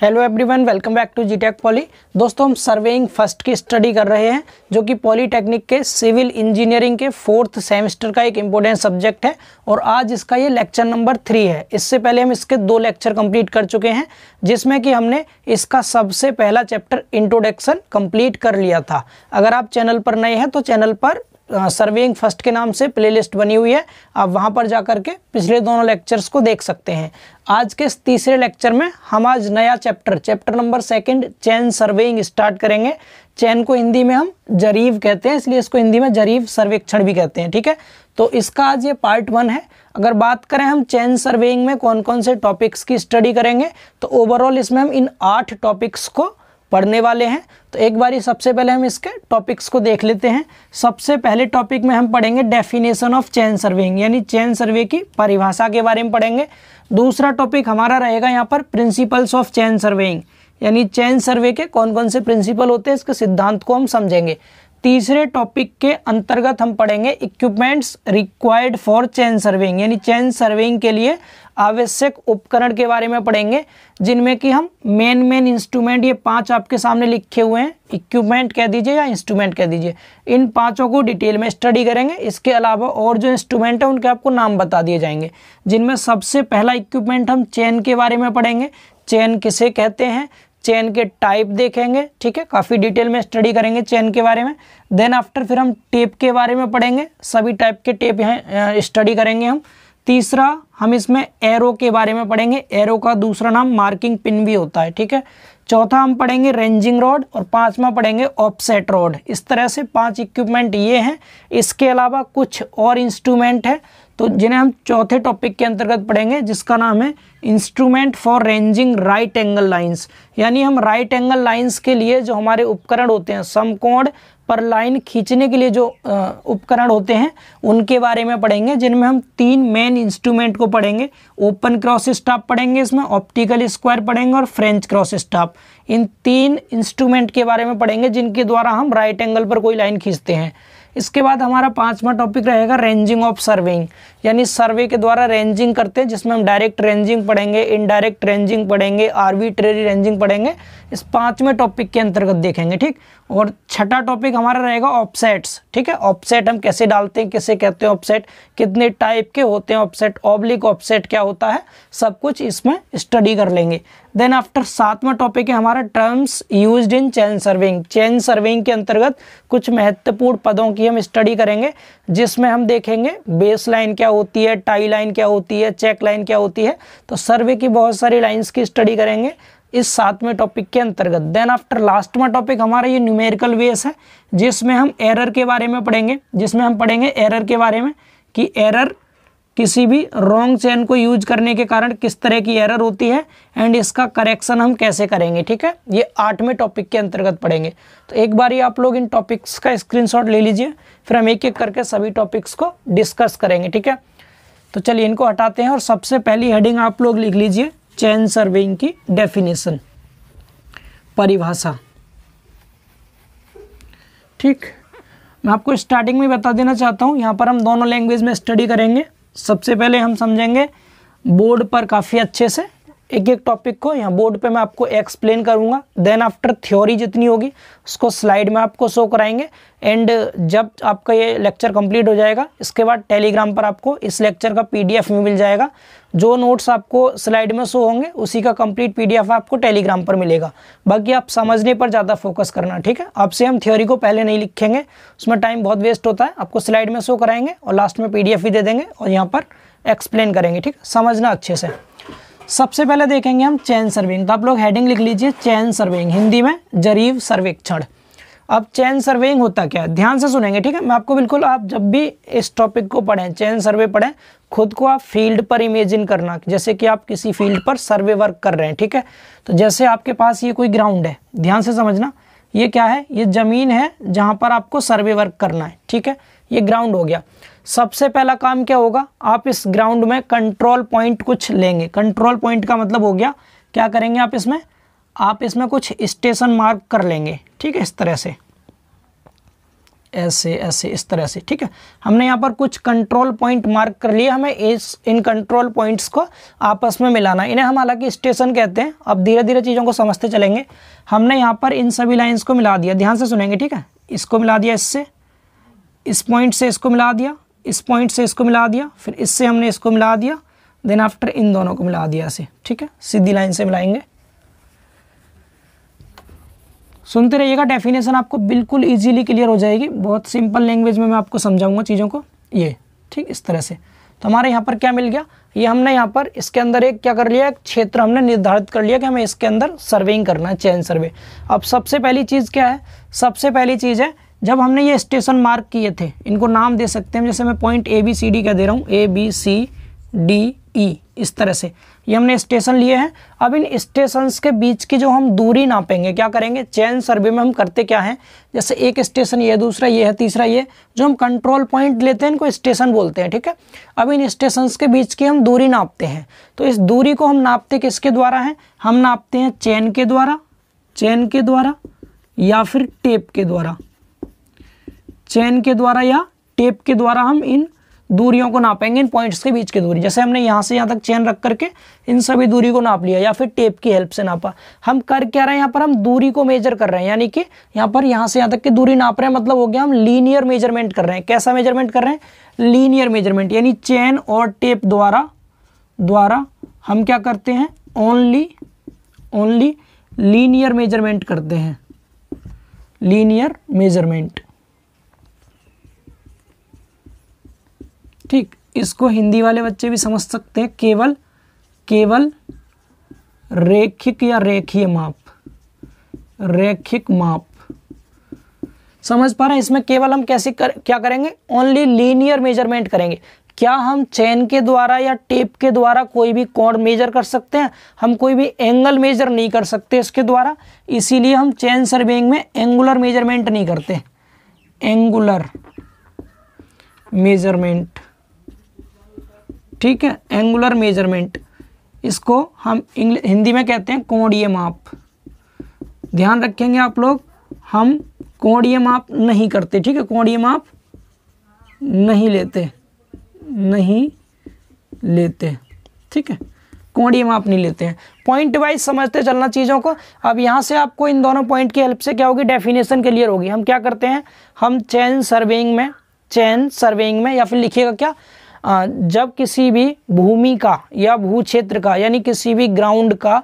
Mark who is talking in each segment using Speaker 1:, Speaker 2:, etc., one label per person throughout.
Speaker 1: hello everyone welcome back to G tech poly दोस्तों हम surveying first की study कर रहे हैं जो कि पॉलीटेक्निक के सिविल इंजीनियरिंग के फोर्थ सेमेस्टर का एक इम्पोर्टेंट सब्जेक्ट है और आज इसका ये लेक्चर नंबर थ्री है इससे पहले हम इसके दो लेक्चर कंप्लीट कर चुके हैं जिसमें कि हमने इसका सबसे पहला चैप्टर इंट्रोडक्शन कम्प्लीट कर लिया था अगर आप चैनल पर नए हैं तो चैनल पर सर्वेइंग फर्स्ट के नाम से प्लेलिस्ट बनी हुई है आप वहाँ पर जा कर के पिछले दोनों लेक्चर्स को देख सकते हैं आज के इस तीसरे लेक्चर में हम आज नया chapter chapter number second chain surveying start करेंगे चैन को हिंदी में हम जरीव कहते हैं इसलिए इसको हिंदी में जरीव सर्वेक्षण भी कहते हैं ठीक है तो इसका आज ये पार्ट वन है अगर बात करें हम चैन सर्वेइंग में कौन कौन से टॉपिक्स की स्टडी करेंगे तो ओवरऑल इसमें हम इन आठ टॉपिक्स को पढ़ने वाले हैं तो एक बारी सबसे पहले हम इसके टॉपिक्स को देख लेते हैं सबसे पहले टॉपिक में हम पढ़ेंगे डेफिनेशन ऑफ चैन सर्वेइंग यानी चैन सर्वे की परिभाषा के बारे में पढ़ेंगे दूसरा टॉपिक हमारा रहेगा यहाँ पर प्रिंसिपल्स ऑफ चैन सर्वेइंग यानी चैन सर्वे के कौन कौन से प्रिंसिपल होते हैं इसके सिद्धांत को हम समझेंगे तीसरे टॉपिक के अंतर्गत हम पढ़ेंगे equipments required for chain surveying यानी चैन सर्विंग के लिए आवश्यक उपकरण के बारे में पढ़ेंगे जिनमें कि हम मेन मेन इंस्ट्रूमेंट ये पांच आपके सामने लिखे हुए हैं इक्विपमेंट कह दीजिए या इंस्ट्रूमेंट कह दीजिए इन पांचों को डिटेल में स्टडी करेंगे इसके अलावा और जो इंस्ट्रूमेंट है उनके आपको नाम बता दिए जाएंगे जिनमें सबसे पहला इक्विपमेंट हम चेन के बारे में पढ़ेंगे चेन किसे कहते हैं चेन के टाइप देखेंगे ठीक है काफ़ी डिटेल में स्टडी करेंगे चेन के बारे में देन आफ्टर फिर हम टेप के बारे में पढ़ेंगे सभी टाइप के टेप यहाँ स्टडी करेंगे हम तीसरा हम इसमें एरो के बारे में पढ़ेंगे एरो का दूसरा नाम मार्किंग पिन भी होता है ठीक है चौथा हम पढ़ेंगे रेंजिंग रोड और पांचवा पढ़ेंगे ऑफसेट रोड इस तरह से पांच इक्विपमेंट ये हैं इसके अलावा कुछ और इंस्ट्रूमेंट है तो जिन्हें हम चौथे टॉपिक के अंतर्गत पढ़ेंगे जिसका नाम है instrument for ranging right angle lines यानी हम राइट एंगल लाइंस के लिए जो हमारे उपकरण होते हैं समकोण पर लाइन खींचने के लिए जो उपकरण होते हैं उनके बारे में पढ़ेंगे जिनमें हम तीन मेन इंस्ट्रूमेंट को पढ़ेंगे ओपन क्रॉस स्टाप पढ़ेंगे इसमें ऑप्टिकल स्क्वायर पढ़ेंगे और फ्रेंच क्रॉस स्टाप इन तीन इंस्ट्रूमेंट के बारे में पढ़ेंगे जिनके द्वारा हम राइट एंगल पर कोई लाइन खींचते हैं इसके बाद हमारा पांचवा टॉपिक रहेगा रेंजिंग ऑफ सर्विंग यानी सर्वे के द्वारा रेंजिंग करते हैं जिसमें हम डायरेक्ट रेंजिंग पढ़ेंगे इनडायरेक्ट रेंजिंग पढ़ेंगे आर्बिट्रेरी रेंजिंग पढ़ेंगे इस पांचवें टॉपिक के अंतर्गत देखेंगे ठीक और छठा टॉपिक हमारा रहेगा ऑफसेट्स ठीक है ऑफसेट हम कैसे डालते हैं कैसे कहते हैं ऑफसेट कितने टाइप के होते हैं ऑफसेट ऑब्लिक ऑफसेट क्या होता है सब कुछ इसमें स्टडी कर लेंगे देन आफ्टर सातवां टॉपिक है हमारा terms use in chain surveying chain surveying के अंतर्गत कुछ महत्वपूर्ण पदों की हम स्टडी करेंगे जिसमें हम देखेंगे बेस लाइन क्या होती है टाई लाइन क्या होती है चेक लाइन क्या होती है तो सर्वे की बहुत सारी लाइन्स की स्टडी करेंगे इस सातवें टॉपिक के अंतर्गत देन आफ्टर लास्टवा टॉपिक हमारा ये न्यूमेरिकल वेस है जिसमें हम एरर के बारे में पढ़ेंगे जिसमें हम पढ़ेंगे एरर के बारे में कि एरर किसी भी रॉन्ग चैन को यूज करने के कारण किस तरह की एरर होती है एंड इसका करेक्शन हम कैसे करेंगे ठीक है ये आठवें टॉपिक के अंतर्गत पढ़ेंगे तो एक बार ही आप लोग इन टॉपिक्स का स्क्रीनशॉट ले लीजिए फिर हम एक एक करके सभी टॉपिक्स को डिस्कस करेंगे ठीक है तो चलिए इनको हटाते हैं और सबसे पहली हेडिंग आप लोग लिख लीजिए चैन सर्विंग की डेफिनेशन परिभाषा ठीक मैं आपको स्टार्टिंग में बता देना चाहता हूँ यहाँ पर हम दोनों लैंग्वेज में स्टडी करेंगे सबसे पहले हम समझेंगे बोर्ड पर काफ़ी अच्छे से एक एक टॉपिक को यहाँ बोर्ड पे मैं आपको एक्सप्लेन करूँगा देन आफ्टर थ्योरी जितनी होगी उसको स्लाइड में आपको शो कराएंगे एंड जब आपका ये लेक्चर कंप्लीट हो जाएगा इसके बाद टेलीग्राम पर आपको इस लेक्चर का पीडीएफ में मिल जाएगा जो नोट्स आपको स्लाइड में शो होंगे उसी का कंप्लीट पीडीएफ आपको टेलीग्राम पर मिलेगा बाकी आप समझने पर ज़्यादा फोकस करना ठीक है आपसे हम थ्योरी को पहले नहीं लिखेंगे उसमें टाइम बहुत वेस्ट होता है आपको स्लाइड में शो कराएंगे और लास्ट में पी भी दे देंगे और यहाँ पर एक्सप्लेन करेंगे ठीक समझना अच्छे से सबसे पहले देखेंगे हम चैन सर्विंग तो आप लोग हेडिंग लिख लीजिए चैन सर्विंग हिंदी में जरीव सर्वेक्षण अब चैन सर्वेइंग होता क्या है ध्यान से सुनेंगे ठीक है मैं आपको बिल्कुल आप जब भी इस टॉपिक को पढ़ें चैन सर्वे पढ़ें खुद को आप फील्ड पर इमेजिन करना जैसे कि आप किसी फील्ड पर सर्वे वर्क कर रहे हैं ठीक है तो जैसे आपके पास ये कोई ग्राउंड है ध्यान से समझना ये क्या है ये ज़मीन है जहाँ पर आपको सर्वे वर्क करना है ठीक है ये ग्राउंड हो गया सबसे पहला काम क्या होगा आप इस ग्राउंड में कंट्रोल पॉइंट कुछ लेंगे कंट्रोल पॉइंट का मतलब हो गया क्या करेंगे आप इसमें आप इसमें कुछ स्टेशन मार्क कर लेंगे ठीक है इस तरह से ऐसे ऐसे इस तरह से ठीक है हमने यहाँ पर कुछ कंट्रोल पॉइंट मार्क कर लिए हमें इस इन कंट्रोल पॉइंट्स को आपस में मिलाना इन्हें हम हालांकि स्टेशन कहते हैं अब धीरे धीरे चीज़ों को समझते चलेंगे हमने यहाँ पर इन सभी लाइन्स को मिला दिया ध्यान से सुनेंगे ठीक है इसको मिला दिया इससे इस पॉइंट से इसको मिला दिया इस पॉइंट से इसको मिला दिया फिर इससे हमने इसको मिला दिया देन आफ्टर इन दोनों को मिला दिया ऐसे ठीक है सीधी लाइन से मिलाएंगे सुनते रहिएगा डेफिनेशन आपको बिल्कुल इजीली क्लियर हो जाएगी बहुत सिंपल लैंग्वेज में मैं आपको समझाऊंगा चीज़ों को ये ठीक इस तरह से तो हमारे यहाँ पर क्या मिल गया ये हमने यहाँ पर इसके अंदर एक क्या कर लिया एक क्षेत्र हमने निर्धारित कर लिया कि हमें इसके अंदर सर्वेइंग करना है चैन सर्वे अब सबसे पहली चीज़ क्या है सबसे पहली चीज़ है जब हमने ये स्टेशन मार्क किए थे इनको नाम दे सकते हैं जैसे मैं point A B C D का दे रहा हूँ ए बी सी डी ई इस तरह से ये हमने स्टेशन लिए हैं अब इन स्टेशंस के बीच की जो हम दूरी नापेंगे क्या करेंगे चैन सर्वे में हम करते क्या हैं जैसे एक स्टेशन ये दूसरा ये है तीसरा ये जो हम कंट्रोल पॉइंट लेते हैं इनको स्टेशन बोलते हैं ठीक है अब इन स्टेशंस के बीच की हम दूरी नापते हैं तो इस दूरी को हम नापते किसके द्वारा हैं हम नापते हैं चैन के द्वारा चैन के द्वारा या फिर टेप के द्वारा चेन के द्वारा या टेप के द्वारा हम इन दूरियों को नापेंगे इन पॉइंट्स के बीच की दूरी जैसे हमने यहाँ से यहाँ तक चेन रख करके इन सभी दूरी को नाप लिया या फिर टेप की हेल्प से नापा हम कर क्या रहे हैं यहाँ पर हम दूरी को मेजर कर रहे हैं यानी कि यहाँ पर यहाँ से यहाँ तक की दूरी नाप रहे हैं मतलब हो गया हम लीनियर मेजरमेंट कर रहे हैं कैसा मेजरमेंट कर रहे हैं लीनियर मेजरमेंट यानी चेन और टेप द्वारा द्वारा हम क्या करते हैं ओनली ओनली लीनियर मेजरमेंट करते हैं लीनियर मेजरमेंट ठीक इसको हिंदी वाले बच्चे भी समझ सकते हैं केवल केवल रेखिक या रेखीय माप रेखिक माप समझ पा रहे हैं इसमें केवल हम कैसे कर, क्या करेंगे ओनली लीनियर मेजरमेंट करेंगे क्या हम चैन के द्वारा या टेप के द्वारा कोई भी कोण मेजर कर सकते हैं हम कोई भी एंगल मेजर नहीं कर सकते इसके द्वारा इसीलिए हम चैन सर्वेइंग में एंगुलर मेजरमेंट नहीं करते एंगुलर मेजरमेंट ठीक है एंगुलर मेजरमेंट इसको हम हिंदी में कहते हैं कोणीय माप ध्यान रखेंगे आप लोग हम कोणीय माप नहीं करते ठीक है कोणीय माप नहीं लेते नहीं लेते ठीक है कोणीय माप नहीं लेते हैं पॉइंट वाइज समझते चलना चीज़ों को अब यहाँ से आपको इन दोनों पॉइंट की हेल्प से क्या होगी डेफिनेशन क्लियर होगी हम क्या करते हैं हम चैन सर्वेइंग में चैन सर्वेइंग में या फिर लिखिएगा क्या जब किसी भी भूमि का या भू क्षेत्र का यानी किसी भी ग्राउंड का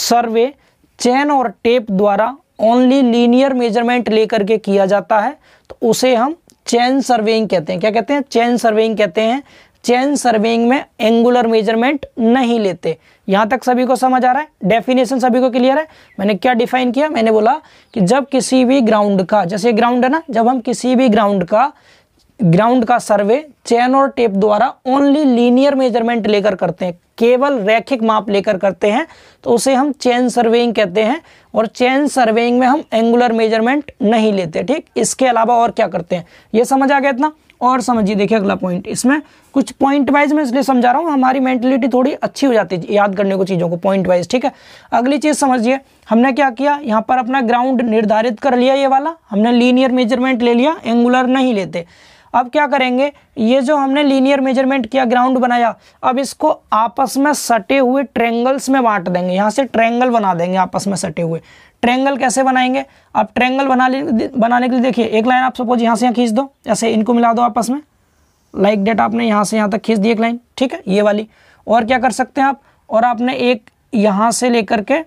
Speaker 1: सर्वे चैन और टेप द्वारा ओनली लीनियर मेजरमेंट लेकर के किया जाता है तो उसे हम चैन सर्वेइंग कहते हैं क्या कहते हैं चैन सर्वेइंग कहते हैं चैन सर्वेइंग में एंगुलर मेजरमेंट नहीं लेते यहाँ तक सभी को समझ आ रहा है डेफिनेशन सभी को क्लियर है मैंने क्या डिफाइन किया मैंने बोला कि जब किसी भी ग्राउंड का जैसे ग्राउंड है ना जब हम किसी भी ग्राउंड का ग्राउंड का सर्वे चैन और टेप द्वारा ओनली लीनियर मेजरमेंट लेकर करते हैं केवल रैखिक माप लेकर करते हैं तो उसे हम चैन सर्वेइंग कहते हैं और चैन सर्वेइंग में हम एंगुलर मेजरमेंट नहीं लेते ठीक इसके अलावा और क्या करते हैं ये समझ आ गया इतना और समझिए देखिए अगला पॉइंट इसमें कुछ पॉइंट वाइज में इसलिए समझा रहा हूँ हमारी मेंटेलिटी थोड़ी अच्छी हो जाती है याद करने को चीज़ों को पॉइंट वाइज ठीक है अगली चीज़ समझिए हमने क्या किया यहाँ पर अपना ग्राउंड निर्धारित कर लिया ये वाला हमने लीनियर मेजरमेंट ले लिया एंगुलर नहीं लेते अब क्या करेंगे ये जो हमने लीनियर मेजरमेंट किया ग्राउंड बनाया अब इसको आपस में सटे हुए ट्रेंगल्स में बांट देंगे यहाँ से ट्रेंगल बना देंगे आपस में सटे हुए ट्रेंगल कैसे बनाएंगे आप ट्रेंगल बना बनाने के लिए देखिए एक लाइन आप सपोज यहाँ से यहाँ खींच दो ऐसे इनको मिला दो आपस में लाइक like डेट आपने यहाँ से यहाँ तक खींच दी एक लाइन ठीक है ये वाली और क्या कर सकते हैं आप और आपने एक यहाँ से लेकर के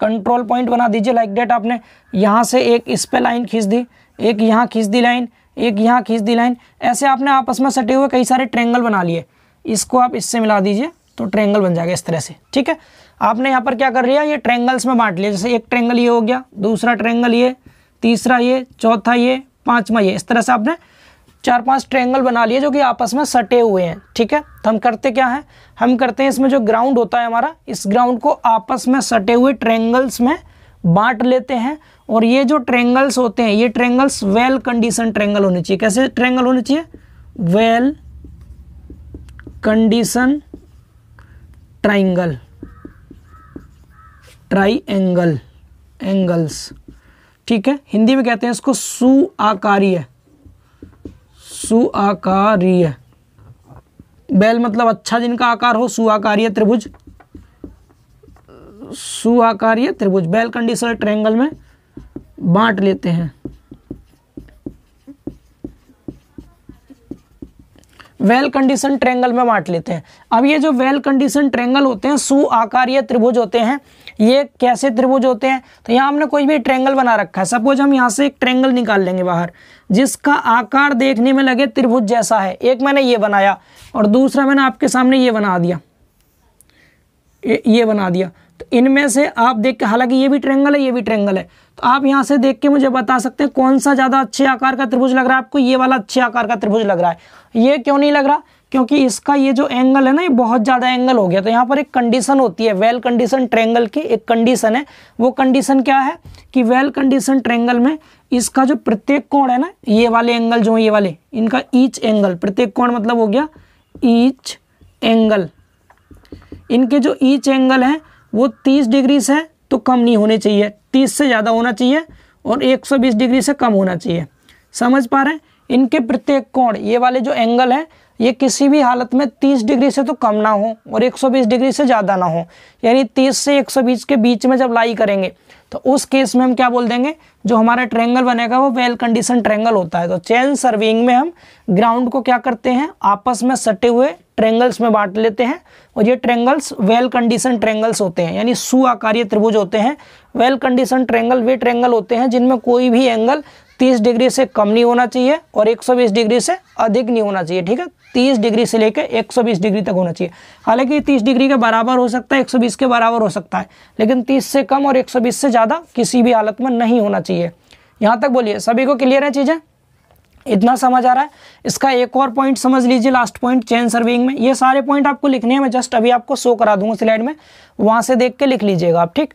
Speaker 1: कंट्रोल पॉइंट बना दीजिए लाइक डेट आपने यहाँ से एक इस पर लाइन खींच दी एक यहाँ खींच दी लाइन एक यहाँ खींच दी लाइन ऐसे आपने आपस में सटे हुए कई सारे ट्रेंगल बना लिए इसको आप इससे मिला दीजिए तो ट्रेंगल बन जाएगा इस तरह से ठीक है आपने यहाँ पर क्या कर लिया ये ट्रेंगल्स में बांट लिया जैसे एक ट्रेंगल ये हो गया दूसरा ट्रेंगल ये तीसरा ये चौथा ये पाँचवा ये इस तरह से आपने चार पांच ट्रेंगल बना लिए जो कि आपस में सटे हुए हैं ठीक है तो हम करते क्या हैं हम करते हैं इसमें जो ग्राउंड होता है हमारा इस ग्राउंड को आपस में सटे हुए ट्रेंगल्स में बांट लेते हैं और ये जो ट्रेंगल्स होते हैं ये ट्रेंगल्स वेल कंडीशन ट्रेंगल होने चाहिए कैसे ट्रेंगल होने चाहिए well condition triangle angle angles ठीक है हिंदी में कहते हैं इसको सु आकारीय बैल मतलब अच्छा जिनका आकार हो आकारीय त्रिभुज सुआकारीय त्रिभुज बेल कंडीशनल ट्रायंगल में बांट लेते हैं वेल कंडीशन ट्रेंगल में बांट लेते हैं अब ये जो वेल कंडीशन ट्रेंगल होते हैं सु आकारीय त्रिभुज होते हैं ये कैसे त्रिभुज होते हैं तो यहाँ हमने कोई भी ट्रेंगल बना रखा है सपोज हम यहाँ से एक ट्रेंगल निकाल लेंगे बाहर जिसका आकार देखने में लगे त्रिभुज जैसा है एक मैंने ये बनाया और दूसरा मैंने आपके सामने ये बना दिया ये बना दिया तो इनमें से आप देख के हालांकि ये भी ट्रेंगल है ये भी ट्रेंगल है तो आप यहाँ से देख के मुझे बता सकते हैं कौन सा ज़्यादा अच्छे आकार का त्रिभुज लग रहा है आपको ये वाला अच्छे आकार का त्रिभुज लग रहा है ये क्यों नहीं लग रहा क्योंकि इसका ये जो एंगल है ना ये बहुत ज़्यादा एंगल हो गया तो यहाँ पर एक कंडीशन होती है वेल कंडीशन ट्रेंगल की एक कंडीशन है वो कंडीशन क्या है कि वेल कंडीशन ट्रेंगल में इसका जो प्रत्येक कोण है ना ये वाले एंगल जो ये वाले इनका ईच एंगल प्रत्येक कोण मतलब हो गया ईच एंगल इनके जो ईच एंगल हैं वो तीस डिग्री से तो कम नहीं होने चाहिए तीस से ज़्यादा होना चाहिए और एक सौ बीस डिग्री से कम होना चाहिए समझ पा रहे हैं इनके प्रत्येक कोण ये वाले जो एंगल है ये किसी भी हालत में 30 डिग्री से तो कम ना हो और 120 डिग्री से ज़्यादा ना हो यानी 30 से 120 के बीच में जब लाई करेंगे तो उस केस में हम क्या बोल देंगे जो हमारा ट्रेंगल बनेगा वो वेल कंडीशन ट्रेंगल होता है तो चैन सर्विंग में हम ग्राउंड को क्या करते हैं आपस में सटे हुए ट्रेंगल्स में बांट लेते हैं और ये ट्रेंगल्स वेल कंडीशन ट्रेंगल्स होते हैं यानी सु आकारीय त्रिभुज होते हैं वेल कंडीशन ट्रेंगल वे ट्रेंगल होते हैं जिनमें कोई भी एंगल तीस डिग्री से कम नहीं होना चाहिए और 120 डिग्री से अधिक नहीं होना चाहिए ठीक है तीस डिग्री से लेकर 120 डिग्री तक होना चाहिए हालांकि तीस डिग्री के बराबर हो सकता है 120 के बराबर हो सकता है लेकिन तीस से कम और 120 से ज़्यादा किसी भी हालत में नहीं होना चाहिए यहाँ तक बोलिए सभी को क्लियर है चीज़ें इतना समझ आ रहा है इसका एक और पॉइंट समझ लीजिए लास्ट पॉइंट चेन सर्विंग में ये सारे पॉइंट आपको लिखने हैं मैं जस्ट अभी आपको शो करा दूंगा स्लाइड में वहाँ से देख के लिख लीजिएगा आप ठीक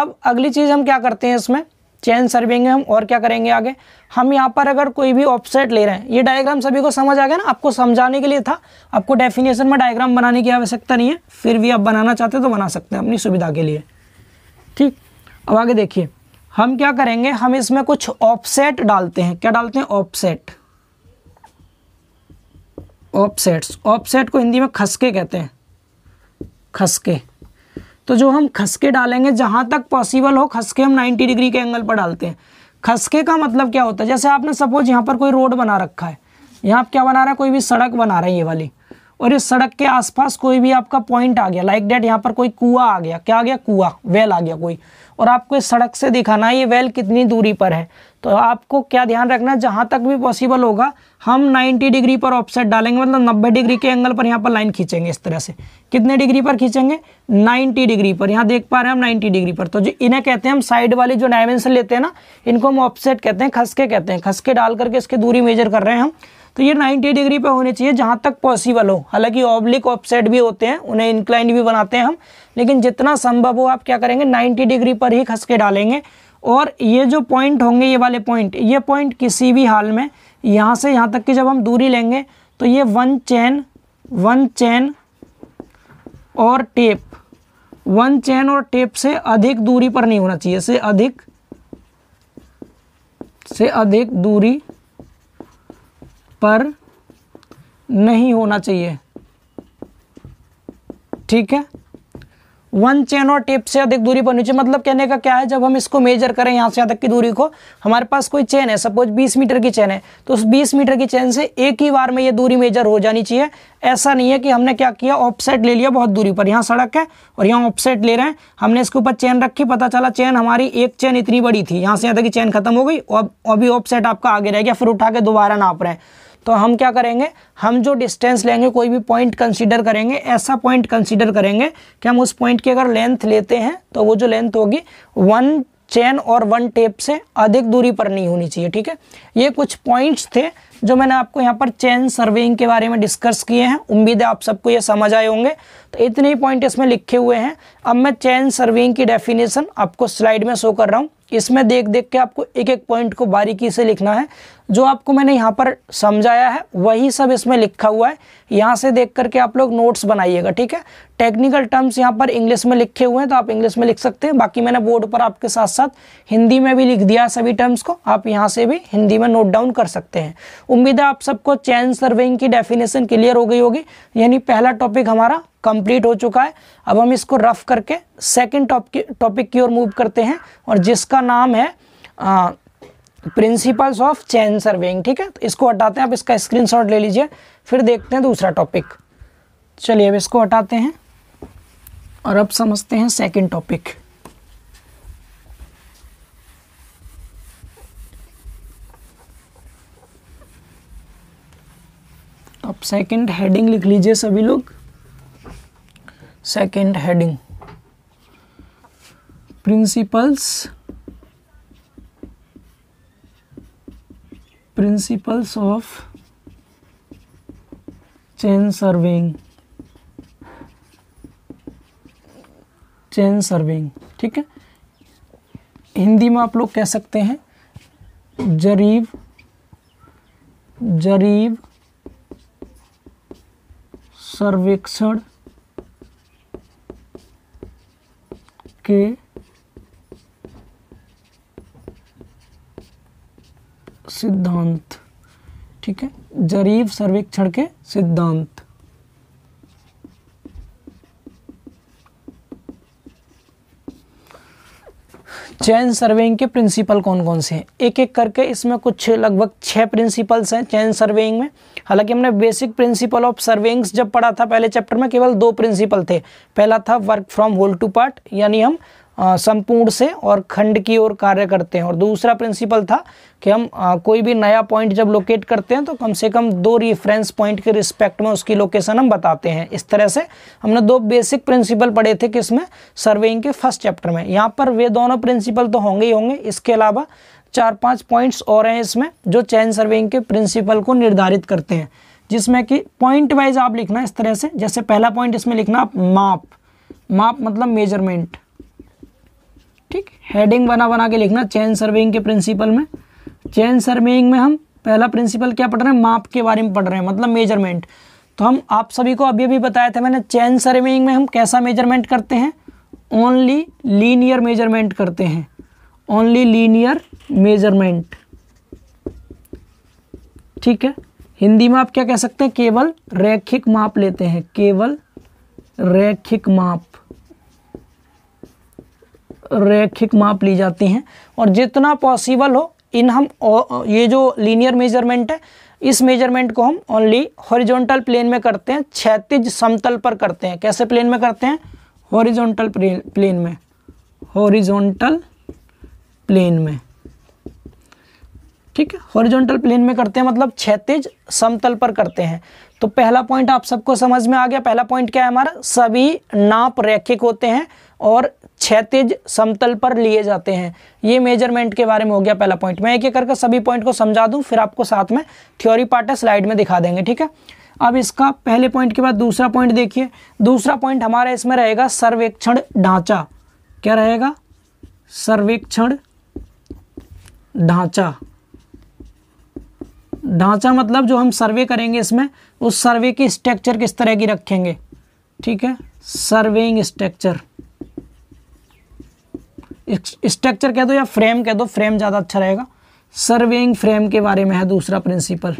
Speaker 1: अब अगली चीज़ हम क्या करते हैं इसमें चैन है हम और क्या करेंगे आगे हम यहाँ पर अगर कोई भी ऑफसेट ले रहे हैं ये डायग्राम सभी को समझ आ गया ना आपको समझाने के लिए था आपको डेफिनेशन में डायग्राम बनाने की आवश्यकता नहीं है फिर भी आप बनाना चाहते तो बना सकते हैं अपनी सुविधा के लिए ठीक अब आगे देखिए हम क्या करेंगे हम इसमें कुछ ऑफसेट डालते हैं क्या डालते हैं ऑफसेट ऑफसेट्स ऑफसेट को हिंदी में खसके कहते हैं खसके तो जो हम खसके डालेंगे जहां तक पॉसिबल हो खसके हम 90 डिग्री के एंगल पर डालते हैं खसके का मतलब क्या होता है जैसे आपने सपोज यहाँ पर कोई रोड बना रखा है यहाँ आप क्या बना रहे हैं कोई भी सड़क बना रहे हैं ये वाली और इस सड़क के आसपास कोई भी आपका पॉइंट आ गया लाइक डेट यहाँ पर कोई कुआ आ गया क्या आ गया कुआ वेल आ गया कोई और आपको इस सड़क से दिखाना है ये वेल कितनी दूरी पर है तो आपको क्या ध्यान रखना है जहाँ तक भी पॉसिबल होगा हम 90 डिग्री पर ऑफसेट डालेंगे मतलब 90 डिग्री के एंगल पर यहाँ पर लाइन खींचेंगे इस तरह से कितने डिग्री पर खींचेंगे 90 डिग्री पर यहाँ देख पा रहे हैं हम 90 डिग्री पर तो जो इन्हें कहते हैं हम साइड वाली जो डायमेंशन लेते हैं ना इनको हम ऑफसेट कहते हैं खसके कहते हैं खसके डाल करके इसकी दूरी मेजर कर रहे हैं हम तो ये नाइन्टी डिग्री पर होने चाहिए जहाँ तक पॉसिबल हो हालांकि ऑब्लिक ऑफसेट भी होते हैं उन्हें इंक्लाइन भी बनाते हैं हम लेकिन जितना संभव हो आप क्या करेंगे नाइन्टी डिग्री पर ही खसके डालेंगे और ये जो पॉइंट होंगे ये वाले पॉइंट ये पॉइंट किसी भी हाल में यहाँ से यहाँ तक की जब हम दूरी लेंगे तो ये वन चैन वन चैन और टेप वन चैन और टेप से अधिक दूरी पर नहीं होना चाहिए से अधिक से अधिक दूरी पर नहीं होना चाहिए ठीक है वन चेन और टेप से अधिक दूरी पर नीचे मतलब कहने का क्या है जब हम इसको मेजर करें यहाँ से यहाँ तक की दूरी को हमारे पास कोई चेन है सपोज 20 मीटर की चेन है तो उस 20 मीटर की चेन से एक ही बार में ये दूरी मेजर हो जानी चाहिए ऐसा नहीं है कि हमने क्या किया ऑफसेट ले लिया बहुत दूरी पर यहाँ सड़क है और यहाँ ऑफसेट ले रहे हैं हमने इसके ऊपर चेन रखी पता चला चेन हमारी एक चेन इतनी बड़ी थी यहाँ से यहाँ तक की चेन खत्म हो गई और अभी ऑफसेट आपका आगे रह गया फिर उठा के दोबारा नाप रहे हैं तो हम क्या करेंगे हम जो डिस्टेंस लेंगे कोई भी पॉइंट कंसीडर करेंगे ऐसा पॉइंट कंसीडर करेंगे कि हम उस पॉइंट की अगर लेंथ लेते हैं तो वो जो लेंथ होगी वन चैन और वन टेप से अधिक दूरी पर नहीं होनी चाहिए ठीक है ये कुछ पॉइंट्स थे जो मैंने आपको यहाँ पर चैन सर्वेइंग के बारे में डिस्कस किए हैं उम्मीद है आप सबको ये समझ आए होंगे तो इतने ही पॉइंट इसमें लिखे हुए हैं अब मैं चैन सर्वेइंग की डेफिनेशन आपको स्लाइड में शो कर रहा हूँ इसमें देख देख के आपको एक एक पॉइंट को बारीकी से लिखना है जो आपको मैंने यहाँ पर समझाया है वही सब इसमें लिखा हुआ है यहाँ से देख करके आप लोग नोट्स बनाइएगा ठीक है टेक्निकल टर्म्स यहाँ पर इंग्लिश में लिखे हुए हैं तो आप इंग्लिश में लिख सकते हैं बाकी मैंने बोर्ड पर आपके साथ साथ हिंदी में भी लिख दिया है सभी टर्म्स को आप यहाँ से भी हिंदी में नोट डाउन कर सकते हैं उम्मीद है आप सबको चैन सर्विंग की डेफिनेशन क्लियर हो गई होगी यानी पहला टॉपिक हमारा कंप्लीट हो चुका है अब हम इसको रफ करके सेकेंड टॉपिक की ओर मूव करते हैं और जिसका नाम है आ, प्रिंसिपल्स ऑफ चैन सर्वेइंग ठीक है तो इसको हटाते हैं आप इसका स्क्रीनशॉट ले लीजिए फिर देखते हैं दूसरा टॉपिक चलिए अब इसको हटाते हैं और अब समझते हैं सेकंड टॉपिक अब सेकंड हेडिंग लिख लीजिए सभी लोग second heading principles principles of chain surveying chain surveying ठीक है हिंदी में आप लोग कह सकते हैं जरीब जरीब सर्वेक्षण के सिद्धांत ठीक है जरीब सर्वेक्षण के सिद्धांत चैन सर्वेइंग के प्रिंसिपल कौन कौन से हैं एक एक करके इसमें कुछ लगभग छह प्रिंसिपल्स हैं चैन सर्वेइंग में हालांकि हमने बेसिक प्रिंसिपल ऑफ सर्वेइंग्स जब पढ़ा था पहले चैप्टर में केवल दो प्रिंसिपल थे पहला था work from whole to part यानी हम संपूर्ण से और खंड की ओर कार्य करते हैं और दूसरा प्रिंसिपल था कि हम आ, कोई भी नया पॉइंट जब लोकेट करते हैं तो कम से कम दो रिफरेंस पॉइंट के रिस्पेक्ट में उसकी लोकेशन हम बताते हैं इस तरह से हमने दो बेसिक प्रिंसिपल पढ़े थे किसमें सर्वेइंग के फर्स्ट चैप्टर में यहाँ पर वे दोनों प्रिंसिपल तो होंगे ही होंगे इसके अलावा चार पाँच पॉइंट्स और हैं इसमें जो चैन सर्वेइंग के प्रिंसिपल को निर्धारित करते हैं जिसमें कि पॉइंट वाइज आप लिखना इस तरह से जैसे पहला पॉइंट इसमें लिखना आप माप माप मतलब मेजरमेंट ठीक हेडिंग बना बना के लिखना चैन सर्विंग के प्रिंसिपल में चैन सर्विंग में हम पहला प्रिंसिपल क्या पढ़ रहे हैं माप के बारे में पढ़ रहे हैं मतलब मेजरमेंट तो हम आप सभी को अभी अभी बताया था मैंने चैन सर्विंग में हम कैसा मेजरमेंट करते हैं ओनली लीनियर मेजरमेंट करते हैं ओनली लीनियर मेजरमेंट ठीक है हिंदी में आप क्या कह सकते हैं केवल रैखिक माप लेते हैं केवल रैखिक माप रेखिक माप ली जाती हैं और जितना पॉसिबल हो इन हम ये जो लीनियर मेजरमेंट है इस मेजरमेंट को हम ओनली हॉरिजॉन्टल प्लेन में करते हैं क्षैतिज समतल पर करते हैं कैसे प्लेन में करते हैं हॉरिजॉन्टल प्लेन में हॉरिजॉन्टल प्लेन में ठीक है हॉरिजॉन्टल प्लेन में करते हैं मतलब क्षैतिज समतल पर करते हैं तो पहला पॉइंट आप सबको समझ में आ गया पहला पॉइंट क्या है हमारा सभी नाप रैखिक होते हैं और क्षैतिज समतल पर लिए जाते हैं ये मेजरमेंट के बारे में हो गया पहला पॉइंट मैं एक एक करके सभी पॉइंट को समझा दूं फिर आपको साथ में थ्योरी पार्ट है स्लाइड में दिखा देंगे ठीक है अब इसका पहले पॉइंट के बाद दूसरा पॉइंट देखिए दूसरा पॉइंट हमारा इसमें रहेगा सर्वेक्षण ढांचा क्या रहेगा सर्वेक्षण ढांचा ढांचा मतलब जो हम सर्वे करेंगे इसमें उस सर्वे की स्ट्रक्चर किस तरह की रखेंगे ठीक है सर्वेइंग स्ट्रक्चर स्ट्रक्चर कह दो या फ्रेम कह दो फ्रेम ज़्यादा अच्छा रहेगा सर्वेइंग फ्रेम के बारे में है दूसरा प्रिंसिपल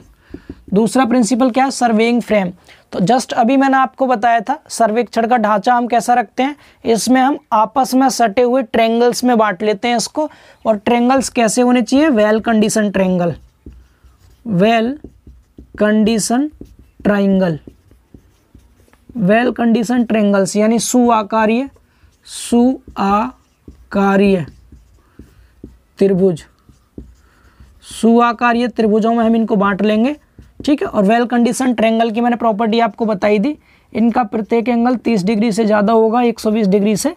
Speaker 1: दूसरा प्रिंसिपल क्या है सर्वेइंग फ्रेम तो जस्ट अभी मैंने आपको बताया था सर्वेक्षण का ढांचा हम कैसा रखते हैं इसमें हम आपस में सटे हुए ट्रेंगल्स में बांट लेते हैं इसको और ट्रेंगल्स कैसे होने चाहिए well condition triangle well condition triangle well condition triangles यानी सु आकार सु आ कार्य त्रिभुज सुआकार्य त्रिभुजों में हम इनको बांट लेंगे ठीक है और वेल कंडीशन ट्रेंगल की मैंने प्रॉपर्टी आपको बताई दी इनका प्रत्येक एंगल 30 डिग्री से ज़्यादा होगा 120 डिग्री से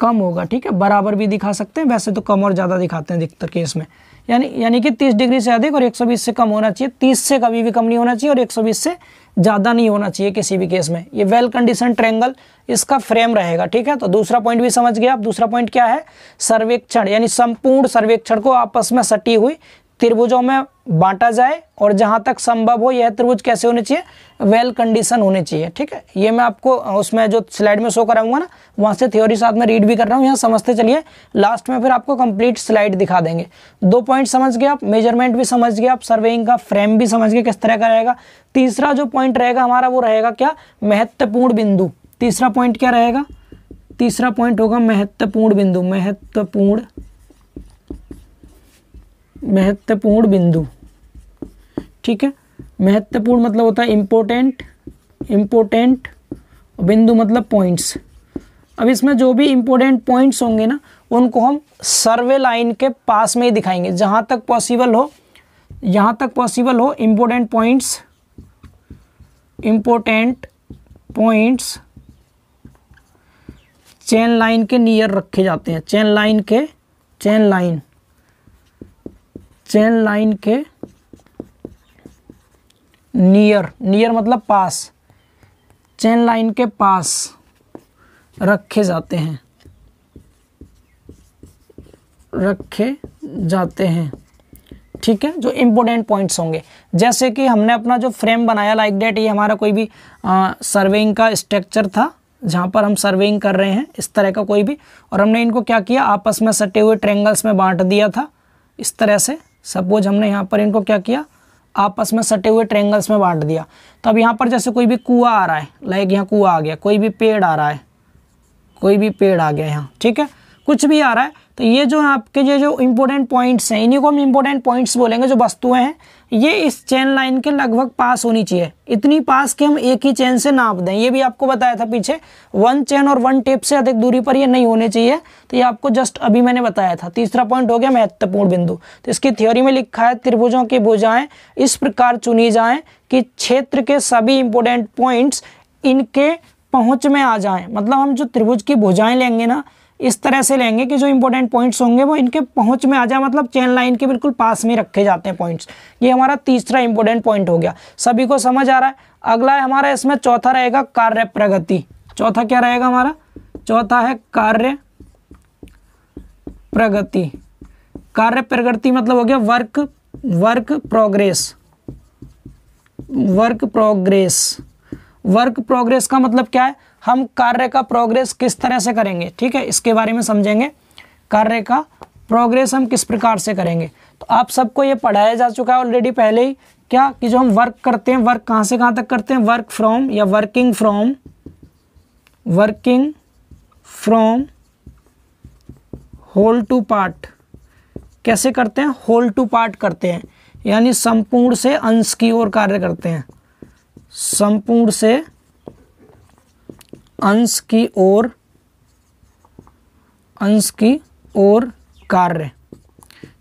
Speaker 1: कम होगा ठीक है बराबर भी दिखा सकते हैं वैसे तो कम और ज़्यादा दिखाते हैं अधिकतर केस में यानी यानी कि 30 डिग्री से अधिक और 120 से कम होना चाहिए 30 से कभी भी कम नहीं होना चाहिए और 120 से ज़्यादा नहीं होना चाहिए किसी भी केस में ये वेल कंडीशन ट्रेंगल इसका फ्रेम रहेगा ठीक है तो दूसरा पॉइंट भी समझ गया आप दूसरा पॉइंट क्या है सर्वेक्षण यानी संपूर्ण सर्वेक्षण को आपस में सटी हुई त्रिभुजों में बांटा जाए और जहां तक संभव हो यह त्रिभुज कैसे होने चाहिए वेल कंडीशन होने चाहिए ठीक है ये मैं आपको उसमें जो स्लाइड में शो कराऊंगा ना वहाँ से थ्योरी साथ में रीड भी कर रहा हूँ यहाँ समझते चलिए लास्ट में फिर आपको कंप्लीट स्लाइड दिखा देंगे दो पॉइंट समझ गए आप मेजरमेंट भी समझ गए आप सर्वेइंग का फ्रेम भी समझ गए किस तरह का रहेगा तीसरा जो पॉइंट रहेगा हमारा वो रहेगा क्या महत्वपूर्ण बिंदु तीसरा पॉइंट क्या रहेगा तीसरा पॉइंट होगा महत्वपूर्ण बिंदु महत्वपूर्ण महत्वपूर्ण बिंदु ठीक है महत्वपूर्ण मतलब होता है इम्पोर्टेंट इम्पोर्टेंट बिंदु मतलब पॉइंट्स अब इसमें जो भी इम्पोर्टेंट पॉइंट्स होंगे ना उनको हम सर्वे लाइन के पास में ही दिखाएंगे जहाँ तक पॉसिबल हो यहाँ तक पॉसिबल हो important points important points chain line के नियर रखे जाते हैं चैन लाइन के चैन लाइन चेन लाइन के नियर नियर मतलब पास चेन लाइन के पास रखे जाते हैं रखे जाते हैं ठीक है जो इम्पोर्टेंट पॉइंट्स होंगे जैसे कि हमने अपना जो फ्रेम बनाया लाइक डेट ये हमारा कोई भी सर्वेइंग का स्ट्रक्चर था जहाँ पर हम सर्वेइंग कर रहे हैं इस तरह का कोई भी और हमने इनको क्या किया आपस में सटे हुए ट्रेंगल्स में बांट दिया था इस तरह से सपोज हमने यहाँ पर इनको क्या किया आपस में सटे हुए ट्रेंगल्स में बांट दिया तो अब यहाँ पर जैसे कोई भी कुआ आ रहा है लाइक यहाँ कुआ आ गया कोई भी पेड़ आ रहा है कोई भी पेड़ आ गया यहाँ ठीक है कुछ भी आ रहा है तो ये जो आपके ये जो इम्पोर्टेंट पॉइंट्स हैं इन्हीं को हम इम्पोर्टेंट पॉइंट्स बोलेंगे जो वस्तुएं हैं ये इस चेन लाइन के लगभग पास होनी चाहिए इतनी पास कि हम एक ही चेन से नाप दें ये भी आपको बताया था पीछे वन चैन और वन टेप से अधिक दूरी पर ये नहीं होने चाहिए तो ये आपको जस्ट अभी मैंने बताया था तीसरा पॉइंट हो गया महत्वपूर्ण बिंदु तो इसकी थ्योरी में लिखा है त्रिभुजों की भुजाएं इस प्रकार चुनी जाए कि क्षेत्र के सभी इंपोर्टेंट पॉइंट्स इनके पहुंच में आ जाए मतलब हम जो त्रिभुज की भुजाएं लेंगे ना इस तरह से लेंगे कि जो इंपॉर्टेंट पॉइंट्स होंगे वो इनके पहुंच में आ जाए मतलब चैन लाइन के बिल्कुल पास में रखे जाते हैं पॉइंट्स ये हमारा तीसरा इंपॉर्टेंट पॉइंट हो गया सभी को समझ आ रहा है अगला है हमारा इसमें चौथा रहेगा कार्य प्रगति चौथा क्या रहेगा हमारा चौथा है कार्य प्रगति कार्य प्रगति मतलब हो गया work work progress work progress work progress का मतलब क्या है हम कार्य का प्रोग्रेस किस तरह से करेंगे ठीक है इसके बारे में समझेंगे कार्य का प्रोग्रेस हम किस प्रकार से करेंगे तो आप सबको ये पढ़ाया जा चुका है ऑलरेडी पहले ही क्या कि जो हम वर्क करते हैं वर्क कहाँ से कहाँ तक करते हैं वर्क फ्रॉम या working from working from whole to part कैसे करते हैं होल टू पार्ट करते हैं यानी संपूर्ण से अंश की ओर कार्य करते हैं संपूर्ण से अंश की ओर अंश की ओर कार्य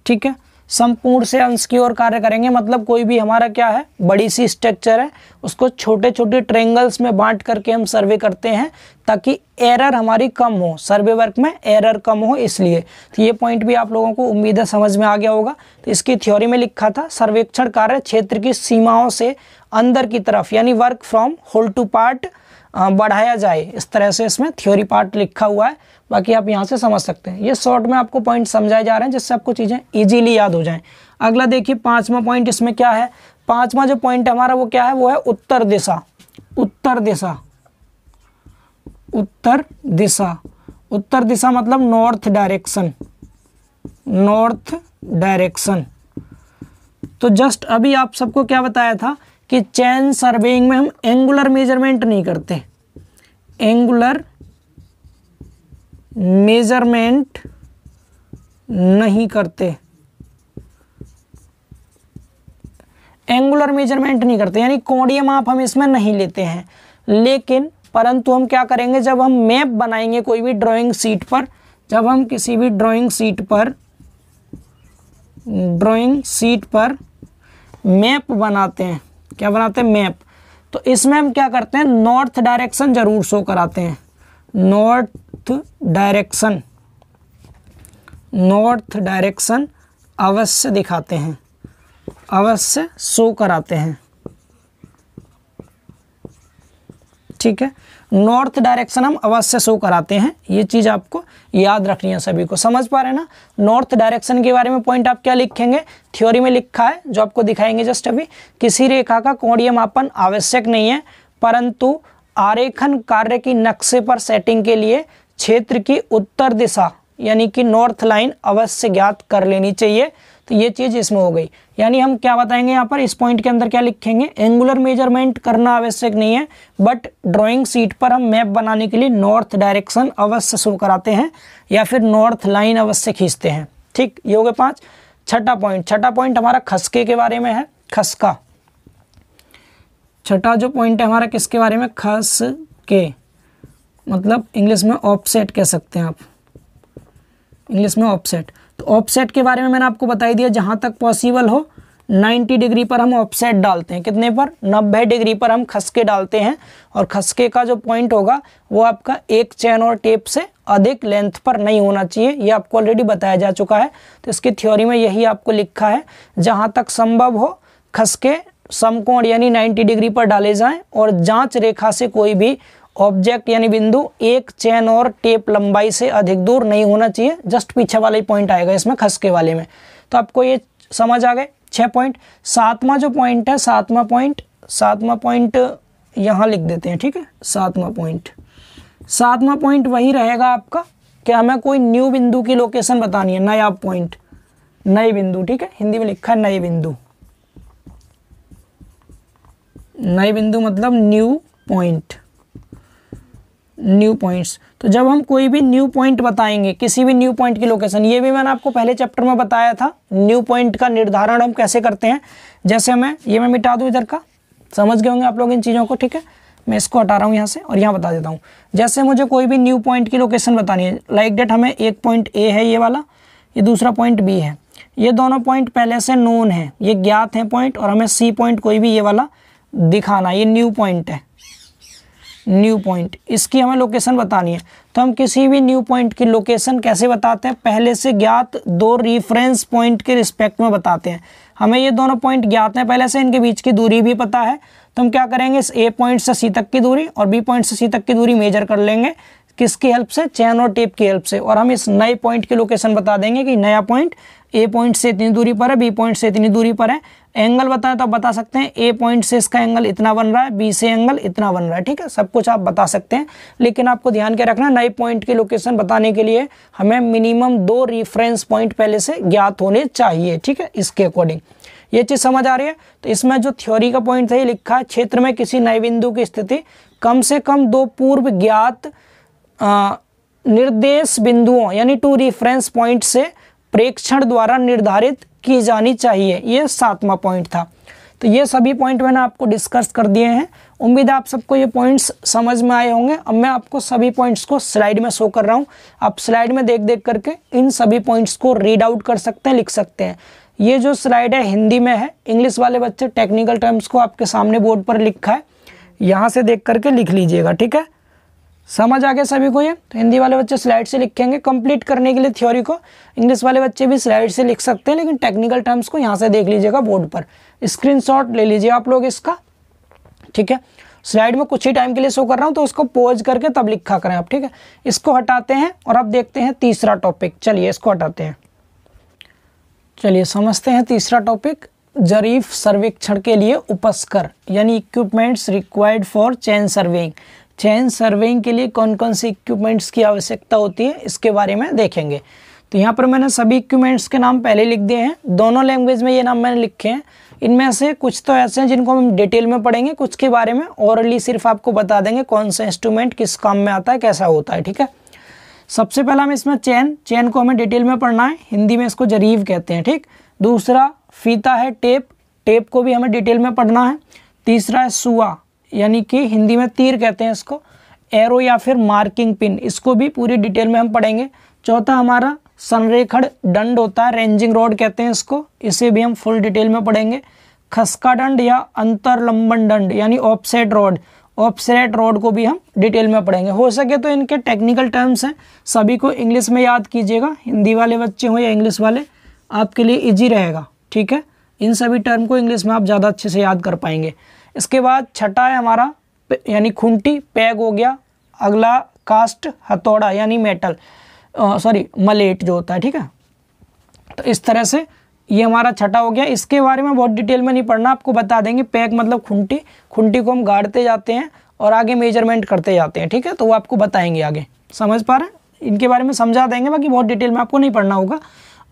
Speaker 1: ठीक है संपूर्ण से अंश की ओर कार्य करेंगे मतलब कोई भी हमारा क्या है बड़ी सी स्ट्रक्चर है उसको छोटे छोटे ट्रेंगल्स में बांट करके हम सर्वे करते हैं ताकि एरर हमारी कम हो सर्वे वर्क में एरर कम हो इसलिए तो ये पॉइंट भी आप लोगों को उम्मीद है समझ में आ गया होगा तो इसकी थ्योरी में लिखा था सर्वेक्षण कार्य क्षेत्र की सीमाओं से अंदर की तरफ यानी work from whole to part बढ़ाया जाए इस तरह से इसमें थ्योरी पार्ट लिखा हुआ है बाकी आप यहाँ से समझ सकते हैं ये शॉर्ट में आपको पॉइंट समझाए जा रहे हैं जिससे आपको चीज़ें ईजिली याद हो जाएँ अगला देखिए पाँचवा पॉइंट इसमें क्या है पाँचवा जो पॉइंट हमारा वो क्या है वो है उत्तर दिशा उत्तर दिशा उत्तर दिशा उत्तर दिशा मतलब नॉर्थ डायरेक्शन नॉर्थ डायरेक्शन तो जस्ट अभी आप सबको क्या बताया था कि चैन सर्वेइंग में हम एंगुलर मेजरमेंट नहीं करते एंगुलर मेजरमेंट नहीं करते एंगुलर मेजरमेंट नहीं करते यानी कोणीय माप हम इसमें नहीं लेते हैं लेकिन परंतु हम क्या करेंगे जब हम मैप बनाएंगे कोई भी ड्राइंग सीट पर जब हम किसी भी ड्राइंग सीट पर ड्राइंग सीट पर मैप बनाते हैं क्या बनाते हैं मैप तो इसमें हम क्या करते हैं नॉर्थ डायरेक्शन जरूर शो कराते हैं नॉर्थ डायरेक्शन नॉर्थ डायरेक्शन अवश्य दिखाते हैं अवश्य शो कराते हैं ठीक है नॉर्थ डायरेक्शन हम अवश्य शो कराते हैं ये चीज़ आपको याद रखनी है सभी को समझ पा रहे हैं ना नॉर्थ डायरेक्शन के बारे में पॉइंट आप क्या लिखेंगे थ्योरी में लिखा है जो आपको दिखाएंगे जस्ट अभी किसी रेखा का कोणीय मापन आवश्यक नहीं है परंतु आरेखन कार्य की नक्शे पर सेटिंग के लिए क्षेत्र की उत्तर दिशा यानी कि नॉर्थ लाइन अवश्य ज्ञात कर लेनी चाहिए तो ये चीज़ इसमें हो गई यानी हम क्या बताएंगे यहाँ पर इस पॉइंट के अंदर क्या लिखेंगे एंगुलर मेजरमेंट करना आवश्यक नहीं है बट ड्राइंग सीट पर हम मैप बनाने के लिए नॉर्थ डायरेक्शन अवश्य शुरू कराते हैं या फिर नॉर्थ लाइन अवश्य खींचते हैं ठीक ये हो गए पांच छठा पॉइंट छठा पॉइंट हमारा खसके के बारे में है खसका छठा जो पॉइंट है हमारा किसके बारे में खस के मतलब इंग्लिश में ऑफसेट कह सकते हैं आप इंग्लिश में ऑफसेट तो ऑफसेट के बारे में मैंने आपको बताई दिया जहाँ तक पॉसिबल हो 90 डिग्री पर हम ऑफसेट डालते हैं कितने पर 90 डिग्री पर हम खसके डालते हैं और खसके का जो पॉइंट होगा वो आपका एक चैन और टेप से अधिक लेंथ पर नहीं होना चाहिए ये आपको ऑलरेडी बताया जा चुका है तो इसकी थ्योरी में यही आपको लिखा है जहाँ तक संभव हो खसके समकोण यानी 90 डिग्री पर डाले जाएं और जांच रेखा से कोई भी ऑब्जेक्ट यानी बिंदु एक चैन और टेप लंबाई से अधिक दूर नहीं होना चाहिए जस्ट पीछे वाला ही पॉइंट आएगा इसमें खसके वाले में तो आपको ये समझ आ गए छः पॉइंट सातवां जो पॉइंट है सातवां पॉइंट सातवां पॉइंट यहाँ लिख देते हैं ठीक है सातवां पॉइंट सातवां पॉइंट वही रहेगा आपका कि हमें कोई न्यू बिंदु की लोकेशन बतानी है नया पॉइंट नए बिंदु ठीक है हिंदी में लिखा है नए बिंदु नए बिंदु मतलब न्यू पॉइंट न्यू पॉइंट्स तो जब हम कोई भी न्यू पॉइंट बताएंगे किसी भी न्यू पॉइंट की लोकेशन ये भी मैंने आपको पहले चैप्टर में बताया था न्यू पॉइंट का निर्धारण हम कैसे करते हैं जैसे मैं ये मैं मिटा दूँ इधर का समझ गए होंगे आप लोग इन चीज़ों को ठीक है मैं इसको हटा रहा हूँ यहाँ से और यहाँ बता देता हूँ जैसे मुझे कोई भी न्यू पॉइंट की लोकेशन बतानी है लाइक डेट हमें एक पॉइंट ए है ये वाला ये दूसरा पॉइंट बी है ये दोनों पॉइंट पहले से नोन है ये ज्ञात है पॉइंट और हमें सी पॉइंट कोई भी ये वाला दिखाना ये न्यू पॉइंट है न्यू पॉइंट इसकी हमें लोकेशन बतानी है तो हम किसी भी न्यू पॉइंट की लोकेशन कैसे बताते हैं पहले से ज्ञात दो रिफरेंस पॉइंट के रिस्पेक्ट में बताते हैं हमें ये दोनों पॉइंट ज्ञात हैं पहले से इनके बीच की दूरी भी पता है तो हम क्या करेंगे इस ए पॉइंट से सी तक की दूरी और बी पॉइंट से सी तक की दूरी मेजर कर लेंगे किसकी हेल्प से चैन और टेप की हेल्प से और हम इस नए पॉइंट की लोकेशन बता देंगे कि नया पॉइंट ए पॉइंट से इतनी दूरी पर है बी पॉइंट से इतनी दूरी पर है एंगल बताएं तो आप बता सकते हैं ए पॉइंट से इसका एंगल इतना बन रहा है बी से एंगल इतना बन रहा है ठीक है सब कुछ आप बता सकते हैं लेकिन आपको ध्यान के रखना नए पॉइंट की लोकेशन बताने के लिए हमें मिनिमम दो रिफरेंस पॉइंट पहले से ज्ञात होने चाहिए ठीक है इसके अकॉर्डिंग ये चीज़ समझ आ रही है तो इसमें जो थ्योरी का पॉइंट था ये लिखा है क्षेत्र में किसी नए बिंदु की स्थिति कम से कम दो पूर्व ज्ञात निर्देश बिंदुओं यानी टू रिफरेंस पॉइंट से प्रेक्षण द्वारा निर्धारित की जानी चाहिए ये सातवां पॉइंट था तो ये सभी पॉइंट मैंने आपको डिस्कस कर दिए हैं उम्मीद है आप सबको ये पॉइंट्स समझ में आए होंगे अब मैं आपको सभी पॉइंट्स को स्लाइड में शो कर रहा हूँ आप स्लाइड में देख देख करके इन सभी पॉइंट्स को रीड आउट कर सकते हैं लिख सकते हैं ये जो स्लाइड है हिंदी में है इंग्लिश वाले बच्चे टेक्निकल टर्म्स को आपके सामने बोर्ड पर लिखा है यहाँ से देख करके लिख लीजिएगा ठीक है समझ आ गया सभी को ये तो हिंदी वाले बच्चे स्लाइड से लिखेंगे कंप्लीट करने के लिए थ्योरी को इंग्लिश वाले बच्चे भी स्लाइड से लिख सकते हैं लेकिन टेक्निकल टर्म्स को यहाँ से देख लीजिएगा बोर्ड पर स्क्रीनशॉट ले लीजिए आप लोग इसका ठीक है स्लाइड में कुछ ही टाइम के लिए शो कर रहा हूँ तो उसको पोज करके तब लिखा करें आप ठीक है इसको हटाते हैं और अब देखते हैं तीसरा टॉपिक चलिए इसको हटाते हैं चलिए समझते हैं तीसरा टॉपिक जरीफ सर्वेक्षण के लिए उपस्कर यानी equipments required for chain surveying chain surveying के लिए कौन कौन से इक्विपमेंट्स की आवश्यकता होती है इसके बारे में देखेंगे तो यहाँ पर मैंने सभी इक्विपमेंट्स के नाम पहले लिख दिए हैं दोनों लैंग्वेज में ये नाम मैंने लिखे हैं इनमें से कुछ तो ऐसे हैं जिनको हम डिटेल में पढ़ेंगे कुछ के बारे में औरली सिर्फ आपको बता देंगे कौन सा इंस्ट्रूमेंट किस काम में आता है कैसा होता है ठीक है सबसे पहला हम इसमें चैन चैन को हमें डिटेल में पढ़ना है हिंदी में इसको जरीव कहते हैं ठीक दूसरा फीता है टेप टेप को भी हमें डिटेल में पढ़ना है तीसरा है सुआ यानी कि हिंदी में तीर कहते हैं इसको एरो या फिर मार्किंग पिन इसको भी पूरी डिटेल में हम पढ़ेंगे चौथा हमारा संरेखण दंड होता है रेंजिंग रोड कहते हैं इसको इसे भी हम फुल डिटेल में पढ़ेंगे खसका दंड या अंतरलंबन दंड यानी ऑफसेट रोड ऑफसेट रोड को भी हम डिटेल में पढ़ेंगे हो सके तो इनके टेक्निकल टर्म्स हैं सभी को इंग्लिश में याद कीजिएगा हिंदी वाले बच्चे हों या इंग्लिश वाले आपके लिए ईजी रहेगा ठीक है इन सभी टर्म को इंग्लिश में आप ज़्यादा अच्छे से याद कर पाएंगे इसके बाद छठा है हमारा यानी खूंटी पैग हो गया अगला कास्ट हथौड़ा यानी मेटल सॉरी मलेट जो होता है ठीक है तो इस तरह से ये हमारा छठा हो गया इसके बारे में बहुत डिटेल में नहीं पढ़ना आपको बता देंगे पैक मतलब खुंटी खुंटी को हम गाड़ते जाते हैं और आगे मेजरमेंट करते जाते हैं ठीक है तो वो आपको बताएंगे आगे समझ पा रहे हैं इनके बारे में समझा देंगे बाकी बहुत डिटेल में आपको नहीं पढ़ना होगा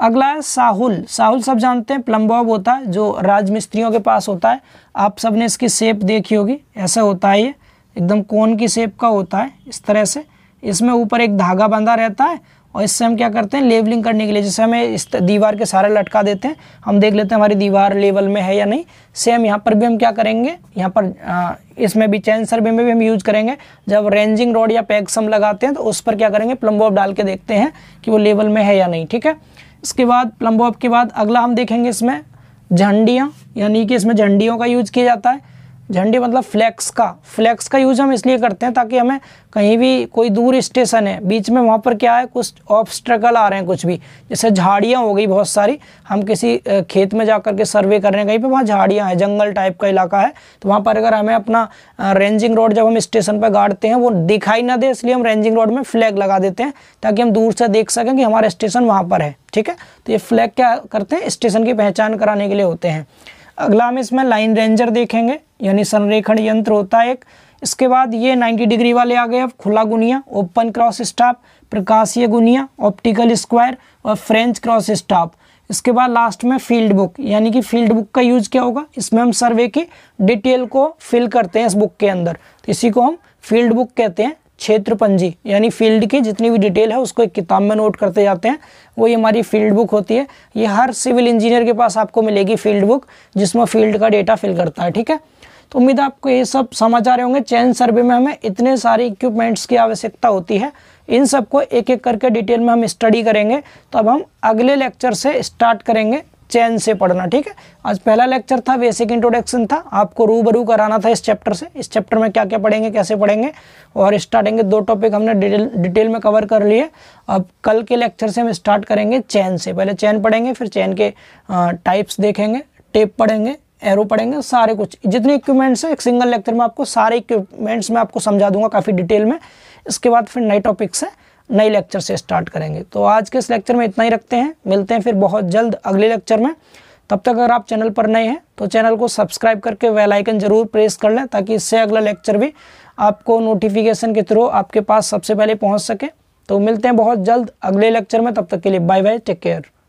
Speaker 1: अगला है साहुल साहुल सब जानते हैं प्लम्बॉब होता है जो राजमिस्त्रियों के पास होता है आप सब ने इसकी सेप देखी होगी ऐसा होता है ये एकदम कोन की सेप का होता है इस तरह से इसमें ऊपर एक धागा बंधा रहता है और इससे हम क्या करते हैं लेवलिंग करने के लिए जैसे हमें इस दीवार के सारे लटका देते हैं हम देख लेते हैं हमारी दीवार लेवल में है या नहीं सेम यहाँ पर भी हम क्या करेंगे यहाँ पर इसमें भी चैन सर्वे में भी हम यूज करेंगे जब रेंजिंग रोड या पैक्स हम लगाते हैं तो उस पर क्या करेंगे प्लम्बोब डाल के देखते हैं कि वो लेवल में है या नहीं ठीक है उसके बाद प्लम्बोब के बाद अगला हम देखेंगे इसमें झंडियाँ यानी कि इसमें झंडियों का यूज किया जाता है झंडी मतलब फ्लैक्स का फ्लैक्स का यूज़ हम इसलिए करते हैं ताकि हमें कहीं भी कोई दूर स्टेशन है बीच में वहाँ पर क्या है कुछ ऑब्स्ट्रकल आ रहे हैं कुछ भी जैसे झाड़ियाँ हो गई बहुत सारी हम किसी खेत में जा कर के सर्वे कर रहे हैं कहीं पर वहाँ झाड़ियाँ हैं जंगल टाइप का इलाका है तो वहाँ पर अगर हमें अपना रेंजिंग रोड जब हम स्टेशन पर गाड़ते हैं वो दिखाई ना दे इसलिए हम रेंजिंग रोड में फ्लैग लगा देते हैं ताकि हम दूर से देख सकें कि हमारा स्टेशन वहाँ पर है ठीक है तो ये फ्लैग क्या करते हैं स्टेशन की पहचान कराने के लिए होते हैं अगला हम इसमें लाइन रेंजर देखेंगे यानी संरेखण यंत्र होता है एक इसके बाद ये 90 डिग्री वाले आ गए अब खुला गुनिया ओपन क्रॉस स्टाफ प्रकाशीय गुनिया ऑप्टिकल स्क्वायर और फ्रेंच क्रॉस स्टाफ इसके बाद लास्ट में फील्ड बुक यानी कि फील्ड बुक का यूज क्या होगा इसमें हम सर्वे की डिटेल को फिल करते हैं इस बुक के अंदर तो इसी को हम फील्ड बुक कहते हैं क्षेत्र पंजी यानी फील्ड की जितनी भी डिटेल है उसको एक किताब में नोट करते जाते हैं वो ये हमारी फील्ड बुक होती है ये हर सिविल इंजीनियर के पास आपको मिलेगी फील्ड बुक जिसमें फील्ड का डेटा फिल करता है ठीक है तो उम्मीद आपको ये सब समझ आ रहे होंगे चैन सर्वे में हमें इतने सारे इक्विपमेंट्स की आवश्यकता होती है इन सबको एक एक करके डिटेल में हम स्टडी करेंगे तो अब हम अगले लेक्चर से स्टार्ट करेंगे चैन से पढ़ना ठीक है आज पहला लेक्चर था बेसिक इंट्रोडक्शन था आपको रूबरू कराना था इस चैप्टर से इस चैप्टर में क्या क्या पढ़ेंगे कैसे पढ़ेंगे और स्टार्टिंग के दो टॉपिक हमने डिटेल डिटेल में कवर कर लिए अब कल के लेक्चर से हम स्टार्ट करेंगे चैन से पहले चैन पढ़ेंगे फिर चैन के टाइप्स देखेंगे टेप पढ़ेंगे एरो पढ़ेंगे सारे कुछ जितने इक्विपमेंट्स हैं एक सिंगल लेक्चर में आपको सारे इक्विपमेंट्स में आपको समझा दूंगा काफ़ी डिटेल में इसके बाद फिर नए टॉपिक्स हैं नए लेक्चर से स्टार्ट करेंगे तो आज के इस लेक्चर में इतना ही रखते हैं मिलते हैं फिर बहुत जल्द अगले लेक्चर में तब तक अगर आप चैनल पर नए हैं तो चैनल को सब्सक्राइब करके वेल आइकन जरूर प्रेस कर लें ताकि इससे अगला लेक्चर भी आपको नोटिफिकेशन के थ्रू आपके पास सबसे पहले पहुंच सके तो मिलते हैं बहुत जल्द अगले लेक्चर में तब तक के लिए बाय बाय टेक केयर